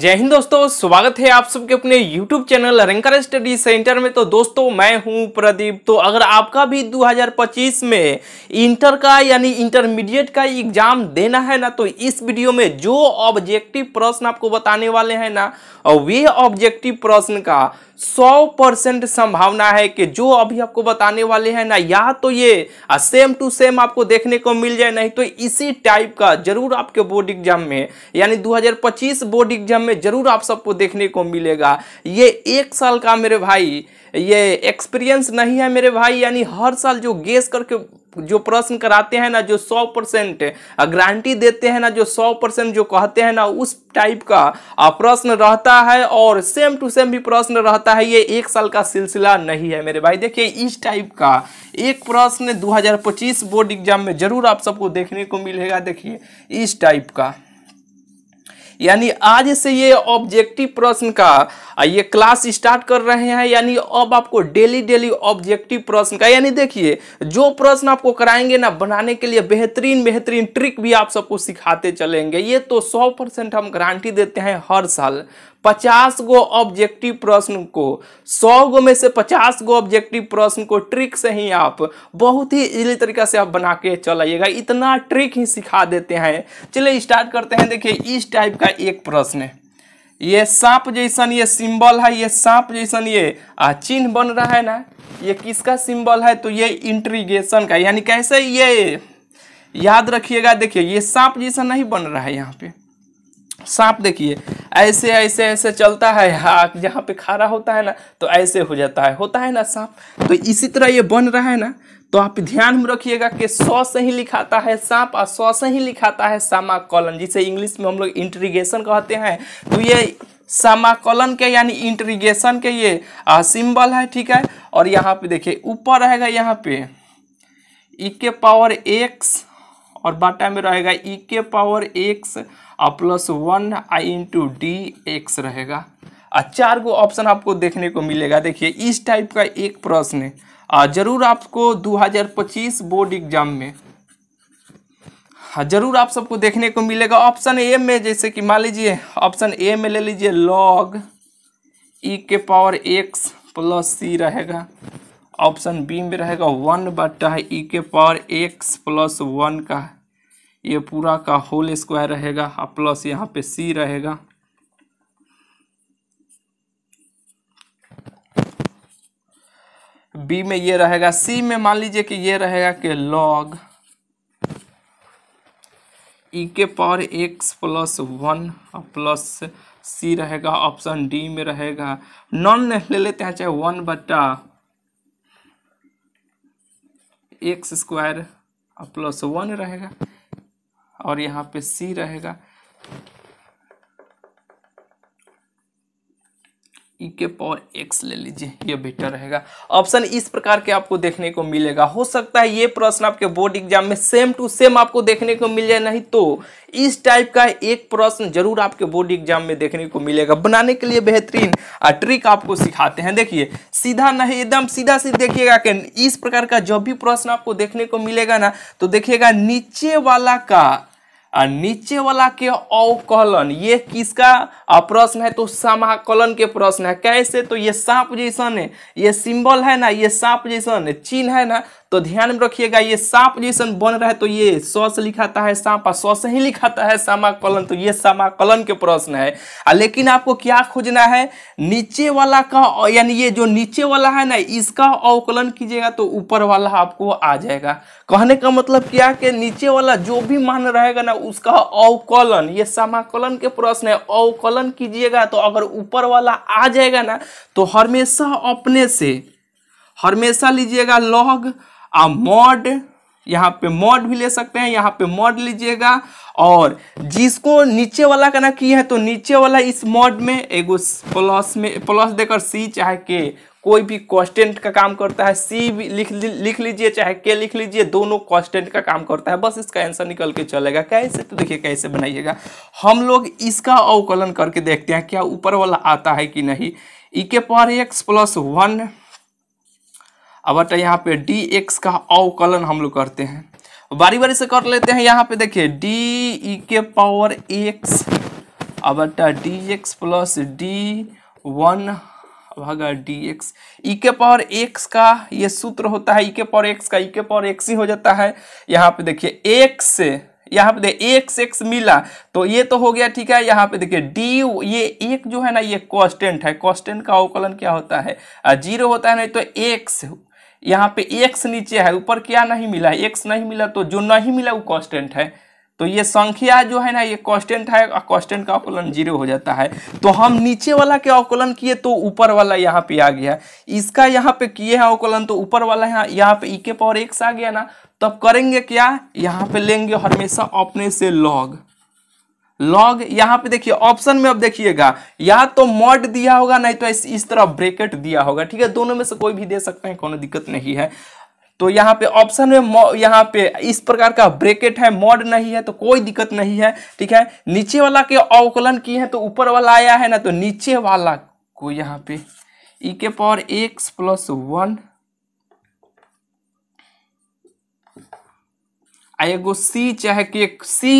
जय हिंद दोस्तों स्वागत है आप सबके अपने YouTube channel ranker study centre में तो दोस्तों मैं हूं प्रदीप तो अगर आपका भी 2025 में इंटर का यानी इंटरमीडिएट का एग्जाम देना है ना तो इस वीडियो में जो ऑब्जेक्टिव प्रश्न आपको बताने वाले हैं ना वे ऑब्जेक्टिव प्रश्न का सौ परसेंट संभावना है कि जो अभी आपको बताने वाले हैं ना या तो ये सेम टू सेम आपको देखने को मिल जाए नहीं तो इसी टाइप का जरूर आपके बोर्ड एग्जाम में यानी 2025 बोर्ड एग्जाम में जरूर आप सबको देखने को मिलेगा ये एक साल का मेरे भाई ये एक्सपीरियंस नहीं है मेरे भाई यानी हर साल जो गेस करके जो प्रश्न कराते हैं ना जो सौ परसेंट गारंटी देते हैं ना जो सौ परसेंट जो कहते हैं ना उस टाइप का प्रश्न रहता है और सेम टू सेम भी प्रश्न रहता है ये एक साल का सिलसिला नहीं है मेरे भाई देखिए इस टाइप का एक प्रश्न 2025 बोर्ड एग्जाम में जरूर आप सबको देखने को मिलेगा देखिए इस टाइप का यानी आज से ये ऑब्जेक्टिव प्रश्न का ये क्लास स्टार्ट कर रहे हैं यानी अब आपको डेली डेली ऑब्जेक्टिव प्रश्न का यानी देखिए जो प्रश्न आपको कराएंगे ना बनाने के लिए बेहतरीन बेहतरीन ट्रिक भी आप सबको सिखाते चलेंगे ये तो सौ परसेंट हम गारंटी देते हैं हर साल पचास गो ऑब्जेक्टिव प्रश्न को सौ गो में से पचास गो ऑब्जेक्टिव प्रश्न को ट्रिक से ही आप बहुत ही इजी तरीका से आप बना के चल आइएगा इतना ट्रिक ही सिखा देते हैं चलिए स्टार्ट करते हैं देखिए इस टाइप का एक प्रश्न है ये सांप जैसा ये सिंबल है ये सांप जैसा ये चिन्ह बन रहा है ना ये किसका सिंबल है तो ये इंट्रीगेशन का यानी कैसे ये याद रखिएगा देखिए ये सांप जैसा नहीं बन रहा है यहाँ पे सांप देखिए ऐसे ऐसे ऐसे चलता है हाँ जहाँ पे खारा होता है ना तो ऐसे हो जाता है होता है ना सांप तो इसी तरह ये बन रहा है ना तो आप ध्यान में रखिएगा कि सौ से ही लिखाता है सांप और सौ से ही लिखाता है सामाकॉलन जिसे इंग्लिश में हम लोग इंट्रीगेशन कहते हैं तो ये समाकलन के यानी इंट्रीगेशन के ये सिंबल है ठीक है और यहाँ पे देखिए ऊपर रहेगा यहाँ पे ई e के पावर एक्स और बाटा में रहेगा ई e के पावर एक्स और प्लस वन आई इंटू डी एक्स रहेगा और चार गो ऑप्शन आपको देखने को मिलेगा देखिए इस टाइप का एक प्रश्न है जरूर आपको 2025 बोर्ड एग्जाम में हाँ, जरूर आप सबको देखने को मिलेगा ऑप्शन ए में जैसे कि मान लीजिए ऑप्शन ए में ले लीजिए लॉग ई e के पावर एक्स प्लस सी रहेगा ऑप्शन बी में रहेगा वन बटा ई e के पावर एक्स प्लस वन का है ये पूरा का होल स्क्वायर रहेगा और प्लस यहाँ पे सी रहेगा बी में ये रहेगा सी में मान लीजिए कि ये रहेगा कि लॉग ई e के power x plus one plus C रहेगा ऑप्शन डी में रहेगा नॉन ले लेते हैं चाहे वन बटा एक्स स्क्वायर प्लस वन रहेगा और यहाँ पे सी रहेगा e के पावर x ले लीजिए ये बेटर रहेगा ऑप्शन इस प्रकार के आपको देखने को मिलेगा हो सकता है ये प्रश्न आपके बोर्ड एग्जाम में सेम टू सेम आपको देखने को मिल जाए नहीं तो इस टाइप का एक प्रश्न जरूर आपके बोर्ड एग्जाम में देखने को मिलेगा बनाने के लिए बेहतरीन ट्रिक आपको सिखाते हैं देखिए सीधा नहीं एकदम सीधा सीधा देखिएगा कि इस प्रकार का जो भी प्रश्न आपको देखने को मिलेगा ना तो देखिएगा नीचे वाला का नीचे वाला के अवकलन ये किसका प्रश्न है तो समाकलन के प्रश्न है कैसे तो ये सांप जैसन है ये सिंबल है ना ये सांप जैसन है चिन्ह है ना तो ध्यान में रखिएगा ये सांप जैसन बन रहा है तो ये सौ से लिखाता है सांप और सौ से ही लिखाता है समाकलन तो ये समाकलन के प्रश्न है लेकिन आपको क्या खोजना है नीचे वाला का यानी ये जो नीचे वाला है ना इसका अवकलन कीजिएगा तो ऊपर वाला आपको आ जाएगा कहने का मतलब क्या कि नीचे वाला जो भी मान रहेगा ना उसका अवकलन ये समाकलन के प्रश्न है अवकलन कीजिएगा तो अगर ऊपर वाला आ जाएगा ना तो हमेशा अपने से हमेशा लीजिएगा लॉग आ मॉड यहाँ पे मॉड भी ले सकते हैं यहाँ पे मॉड लीजिएगा और जिसको नीचे वाला का ना किए है तो नीचे वाला इस मॉड में एगो प्लस में प्लस देकर सी चाहे के कोई भी कॉन्स्टेंट का काम करता है सी लिख लिख लीजिए चाहे के लिख लीजिए दोनों कॉन्स्टेंट का काम करता है बस इसका आंसर निकल के चलेगा कैसे तो देखिए कैसे बनाइएगा हम लोग इसका अवकलन करके देखते हैं क्या ऊपर वाला आता है कि नहीं ई e के पर एक्स प्लस वन अब बटा यहाँ पे डी एक्स का अवकलन हम लोग करते हैं बारी बारी से कर लेते हैं यहाँ पे देखिए डी ई e के पावर एक्स अब d x plus d one भागा डी एक्स ई के पावर एक्स का ये सूत्र होता है ई e के पावर एक्स का ई e के पावर एक्स ही हो जाता है यहाँ पे देखिए एक्स यहाँ पे देखिए एक्स एक्स मिला तो ये तो हो गया ठीक है यहाँ पे देखिए डी ये एक जो है ना ये कॉन्स्टेंट है कॉन्स्टेंट का अवकलन क्या होता है जीरो होता है नहीं तो एक्स यहाँ पे एक्स नीचे है ऊपर क्या नहीं मिला एक्स नहीं मिला तो जो नहीं मिला वो कॉन्स्टेंट है तो ये संख्या जो है ना ये कॉन्स्टेंट है और कॉन्स्टेंट का अवकलन जीरो हो जाता है तो हम नीचे वाला के अवकलन किए तो ऊपर वाला यहाँ पे आ गया इसका यहाँ पे किए हैं अवकलन तो ऊपर वाला यहाँ यहाँ पे ई e के पावर एक्स आ गया ना तब करेंगे क्या यहाँ पे लेंगे हमेशा अपने से लॉग लॉग यहाँ पे देखिए ऑप्शन में अब देखिएगा या तो मॉड दिया होगा नहीं तो इस, इस तरह ब्रेकेट दिया होगा ठीक है दोनों में से कोई भी दे सकते हैं कोई दिक्कत नहीं है तो यहाँ पे ऑप्शन में यहाँ पे इस प्रकार का ब्रेकेट है मॉड नहीं है तो कोई दिक्कत नहीं है ठीक है नीचे वाला के अवकलन किए है तो ऊपर वाला आया है ना तो नीचे वाला को यहाँ पे ई e के पावर एक्स प्लस वन एगो सी चाहे के सी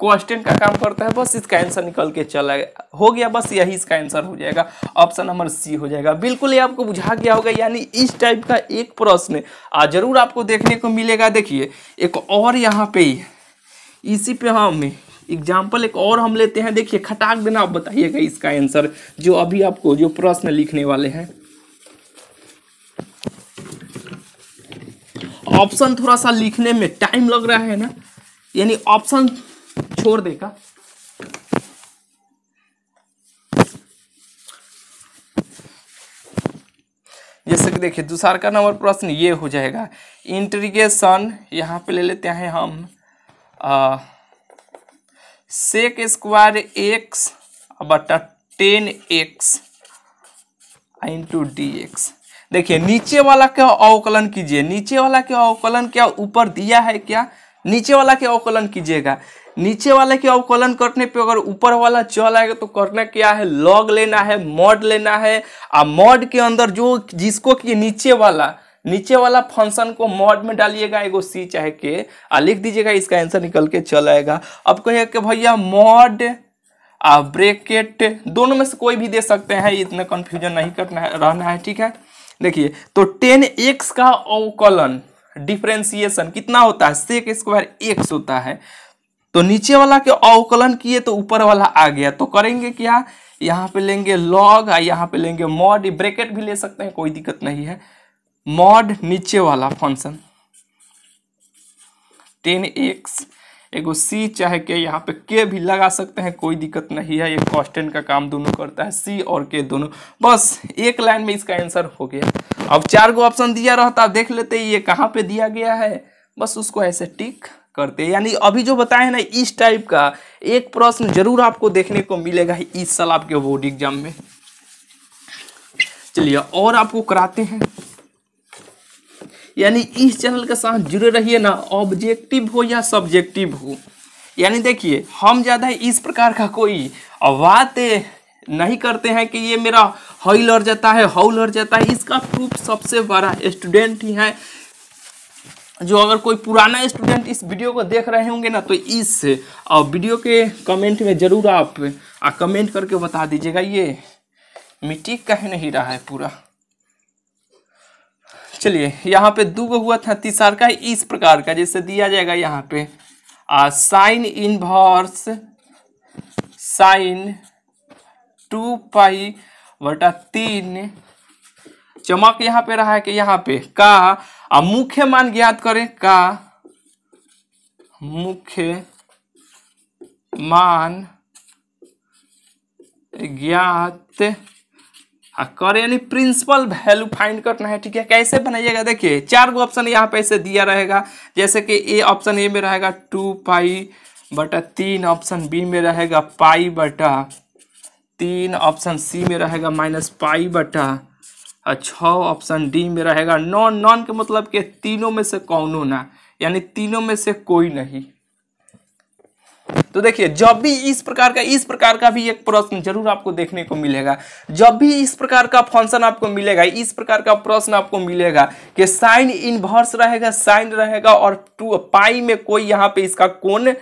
क्वेश्चन का काम करता है बस इसका आंसर निकल के चला गया हो गया बस यही इसका आंसर हो जाएगा ऑप्शन नंबर सी हो जाएगा बिल्कुल ये आपको बुझा गया होगा यानी इस टाइप का एक प्रश्न आज जरूर आपको देखने को मिलेगा देखिए एक और यहाँ पे इसी पे हम एग्जाम्पल एक और हम लेते हैं देखिए खटाक देना आप बताइएगा इसका आंसर जो अभी आपको जो प्रश्न लिखने वाले हैं ऑप्शन थोड़ा सा लिखने में टाइम लग रहा है ना यानी ऑप्शन छोड़ देगा जैसे कि देखिए दूसरा का नंबर प्रश्न ये हो जाएगा इंट्रीगेशन यहाँ पे ले लेते हैं हम सेक स्क्वायर एक्स बटा tan x into d x देखिए नीचे वाला क्या अवकलन कीजिए नीचे वाला क्या अवकलन क्या ऊपर दिया है क्या नीचे वाला क्या अवकलन कीजिएगा नीचे वाला की अवकलन करने पे अगर ऊपर वाला चल आएगा तो करना क्या है लॉग लेना है मॉड लेना है और मॉड के अंदर जो जिसको कि नीचे वाला नीचे वाला फंक्शन को मॉड में डालिएगा एगो सी चाहे के आ लिख दीजिएगा इसका आंसर निकल के चल आएगा अब कहेगा कि भैया मॉड आ ब्रेकेट दोनों में से कोई भी दे सकते हैं इतना कन्फ्यूजन नहीं करना है रहना है ठीक है देखिए तो टेन एक्स का अवकलन डिफ्रेंसिएशन कितना होता है सेक स्क्वायर एक्स होता है तो नीचे वाला के अवकलन किए तो ऊपर वाला आ गया तो करेंगे क्या यहाँ पे लेंगे लॉग यहाँ पे लेंगे मॉड ब्रैकेट भी ले सकते हैं कोई दिक्कत नहीं है मॉड नीचे वाला फंक्शन टेन एक्स एगो सी चाहे के यहाँ पे के भी लगा सकते हैं कोई दिक्कत नहीं है ये कॉस्टेंट का काम दोनों करता है सी और के दोनों बस एक लाइन में इसका आंसर हो गया अब चार गो ऑप्शन दिया रहता देख लेते ये कहाँ पे दिया गया है बस उसको ऐसे टिक करते हैं यानी अभी जो बताए ना इस टाइप का एक प्रश्न जरूर आपको देखने को मिलेगा इस साल आपके बोर्ड एग्जाम में चलिए और आपको कराते हैं यानी इस चैनल के साथ जुड़े रहिए ना ऑब्जेक्टिव हो या सब्जेक्टिव हो यानी देखिए हम ज़्यादा इस प्रकार का कोई बात नहीं करते हैं कि ये मेरा हई लड़ जाता है हऊ लड़ जाता है इसका प्रूफ सबसे बड़ा स्टूडेंट ही है जो अगर कोई पुराना स्टूडेंट इस वीडियो को देख रहे होंगे ना तो इस और वीडियो के कमेंट में ज़रूर आप आ, कमेंट करके बता दीजिएगा ये मिट्टी कह नहीं रहा है पूरा चलिए यहाँ पे दो गो हुआ था तीसार का इस प्रकार का जैसे दिया जाएगा यहाँ पे आ, sine inverse sine two pi वटा तीन चमक यहाँ पे रहा है कि यहाँ पे का अब मुख्य मान ज्ञात करें का मुख्य मान ज्ञात कर यानी प्रिंसिपल वैल्यू फाइंड करना है ठीक है कैसे बनाइएगा देखिए चार गो ऑप्शन यहाँ पे ऐसे दिया रहेगा जैसे कि ए ऑप्शन ए में रहेगा टू पाई बटा तीन ऑप्शन बी में रहेगा पाई बटा तीन ऑप्शन सी में रहेगा माइनस पाई बटा अच्छा ऑप्शन डी में रहेगा नॉन नॉन के मतलब के तीनों में से कौन होना यानी तीनों में से कोई नहीं तो देखिए जब भी इस प्रकार का इस प्रकार का भी एक प्रश्न जरूर आपको देखने को मिलेगा जब भी इस प्रकार का फंक्शन आपको मिलेगा इस प्रकार का प्रश्न आपको मिलेगा कि साइन इनवर्स रहेगा साइन रहेगा और टू पाई में कोई यहाँ पे इसका कोण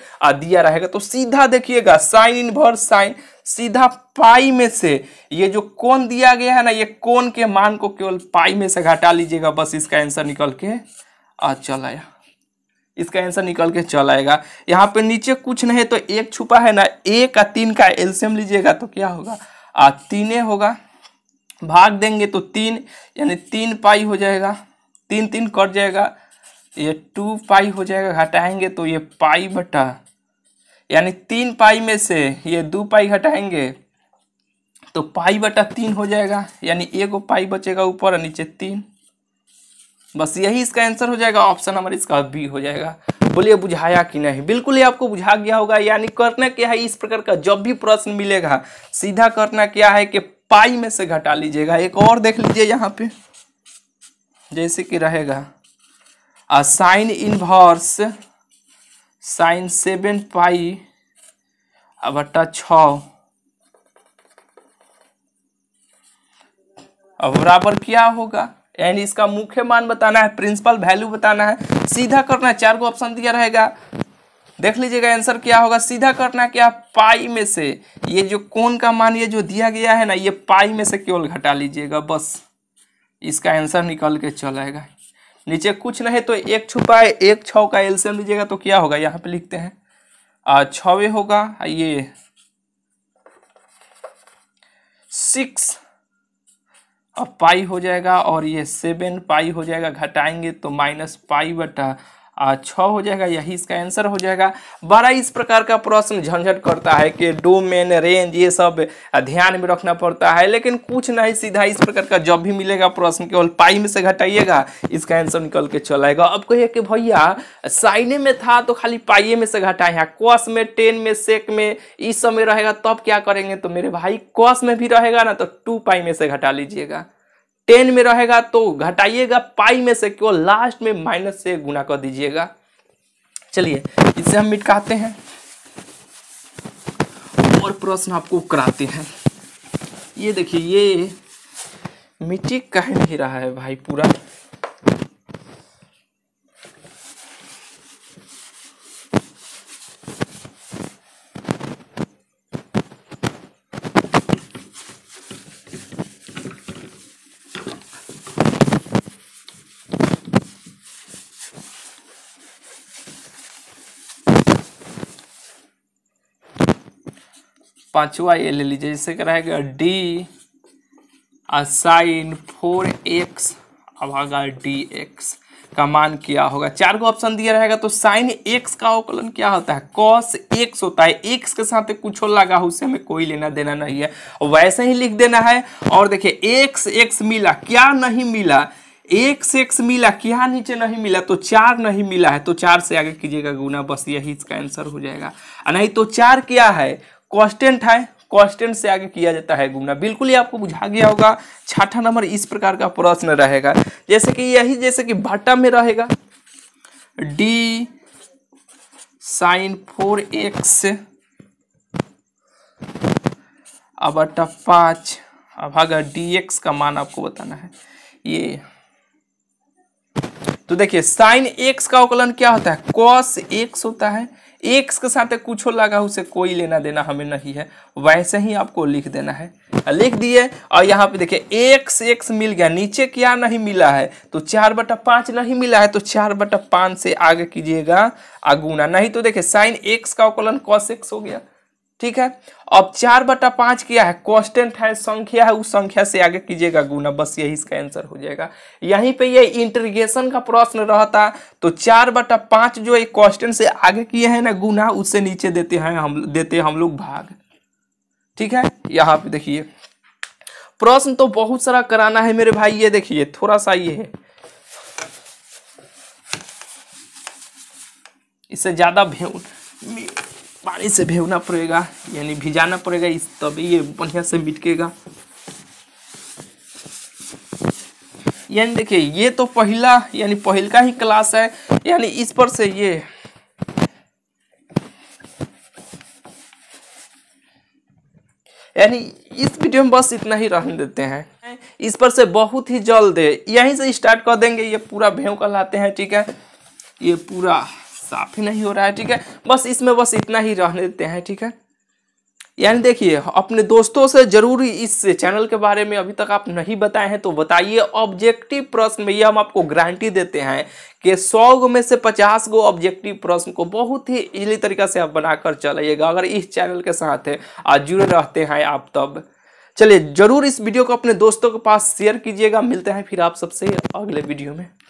दिया रहेगा तो सीधा देखिएगा साइन इनवर्स साइन सीधा पाई में से ये जो कोण दिया गया है ना ये कोण के मान को केवल पाई में से घटा लीजिएगा बस इसका आंसर निकल के आ चल आया इसका आंसर निकल के चल आएगा यहाँ पे नीचे कुछ नहीं तो एक छुपा है ना एक का तीन का एल्सियम लीजिएगा तो क्या होगा आ तीने होगा भाग देंगे तो तीन यानी तीन पाई हो जाएगा तीन तीन कट जाएगा ये टू पाई हो जाएगा घटाएंगे तो ये पाई बटा यानी तीन पाई में से ये दो पाई घटाएंगे तो पाई बटा तीन हो जाएगा यानी एक पाई बचेगा ऊपर और नीचे तीन बस यही इसका आंसर हो जाएगा ऑप्शन नंबर इसका बी हो जाएगा बोलिए बुझाया कि नहीं बिल्कुल ही आपको बुझा गया होगा यानी करना क्या है इस प्रकार का जब भी प्रश्न मिलेगा सीधा करना क्या है कि पाई में से घटा लीजिएगा एक और देख लीजिए यहाँ पे जैसे कि रहेगा sine inverse sine seven pi बट्टा छ अब बराबर क्या होगा एंड इसका मुख्य मान बताना है प्रिंसिपल वैल्यू बताना है सीधा करना है चार को ऑप्शन दिया रहेगा देख लीजिएगा आंसर क्या होगा सीधा करना क्या पाई में से ये जो कोण का मान ये जो दिया गया है ना ये पाई में से केवल घटा लीजिएगा बस इसका आंसर निकल के चलाएगा नीचे कुछ नहीं तो एक छुपाए एक छ का एल्सियम लीजिएगा तो क्या होगा यहाँ पे लिखते हैं छवे होगा ये सिक्स और पाई हो जाएगा और ये सेवन पाई हो जाएगा घटाएंगे तो माइनस पाई बटा छ अच्छा हो जाएगा यही इसका आंसर हो जाएगा बारह इस प्रकार का प्रश्न झंझट करता है कि डोमेन रेंज ये सब ध्यान में रखना पड़ता है लेकिन कुछ नहीं सीधा इस प्रकार का जब भी मिलेगा प्रश्न केवल पाई में से घटाइएगा इसका आंसर निकल के चलाएगा अब कहिए कि भैया साइने में था तो खाली पाइए में से घटाए हैं हाँ, कॉस में टेन में सेक में इस समय रहेगा तब क्या करेंगे तो मेरे भाई कॉस में भी रहेगा ना तो टू पाई में से घटा लीजिएगा टेन में रहेगा तो घटाइएगा पाई में से केवल लास्ट में माइनस से गुना कर दीजिएगा चलिए इसे हम मिटकाते हैं और प्रश्न आपको कराते हैं ये देखिए ये मिट्टी कह नहीं रहा है भाई पूरा पांचवा ये ले लीजिए रहा क्या रहेगा डी साइन फोर एक्स भागा डी एक्स का मान क्या होगा चार को ऑप्शन दिया रहेगा तो साइन एक्स का अवकलन क्या होता है कॉस एक्स होता है एक्स के साथ कुछ लगा उसे हमें कोई लेना देना नहीं है वैसे ही लिख देना है और देखिए एक्स एक्स मिला क्या नहीं मिला एक से एक्स मिला क्या नीचे नहीं मिला तो चार नहीं मिला है तो चार से आगे कीजिएगा गुना बस यही इसका आंसर हो जाएगा नहीं तो चार क्या है कॉन्स्टेंट है कॉन्स्टेंट से आगे किया जाता है गुमना बिल्कुल ही आपको बुझा गया होगा छठा नंबर इस प्रकार का प्रश्न रहेगा जैसे कि यही जैसे कि भट्टा में रहेगा डी साइन फोर एक्स अब अट्टा पांच अब अगर डी एक्स का मान आपको बताना है ये तो देखिए साइन एक्स का अवकलन क्या होता है कॉस एक्स होता है एक्स के साथ कुछ लगा उसे कोई लेना देना हमें नहीं है वैसे ही आपको लिख देना है हाँ, लिख दिए और यहाँ पे देखिए एक्स एक्स मिल गया नीचे क्या नहीं मिला है तो चार बटा पाँच नहीं मिला है तो चार बटा पाँच से आगे कीजिएगा आगुना नहीं तो देखिए साइन एक्स का अवकलन कॉस एक्स हो गया ठीक है अब चार बटा पांच किया है कॉन्स्टेंट है संख्या है उस संख्या से आगे कीजिएगा गुना बस यही इसका आंसर हो जाएगा यहीं पे ये यह इंटरगेशन का प्रश्न रहता तो चार बटा पांच जो एक कॉन्स्टेंट से आगे किए हैं ना गुना उससे नीचे देते हैं हम देते हैं हम लोग भाग ठीक है यहाँ पे देखिए प्रश्न तो बहुत सारा कराना है मेरे भाई ये देखिए थोड़ा सा ये है इससे ज्यादा भेड़ पानी से भेवना पड़ेगा यानी भिजाना पड़ेगा इस तभी ये बढ़िया से मिटकेगा यानी देखिए ये तो पहला यानी पहल का ही क्लास है यानी इस पर से ये यानी इस वीडियो में बस इतना ही रहने देते हैं इस पर से बहुत ही जल्द यहीं से स्टार्ट कर देंगे ये पूरा भेव कहलाते हैं ठीक है ये पूरा साफ ही नहीं हो रहा है ठीक है बस इसमें बस इतना ही रहने देते हैं ठीक है यानी देखिए अपने दोस्तों से जरूर इस चैनल के बारे में अभी तक आप नहीं बताए हैं तो बताइए ऑब्जेक्टिव प्रश्न में ये हम आपको गारंटी देते हैं कि सौ गो में से पचास गो ऑब्जेक्टिव प्रश्न को बहुत ही इजी तरीका से आप बनाकर चलाइएगा अगर इस चैनल के साथ आज जुड़े रहते हैं आप तब चलिए जरूर इस वीडियो को अपने दोस्तों के पास शेयर कीजिएगा मिलते हैं फिर आप सबसे अगले वीडियो में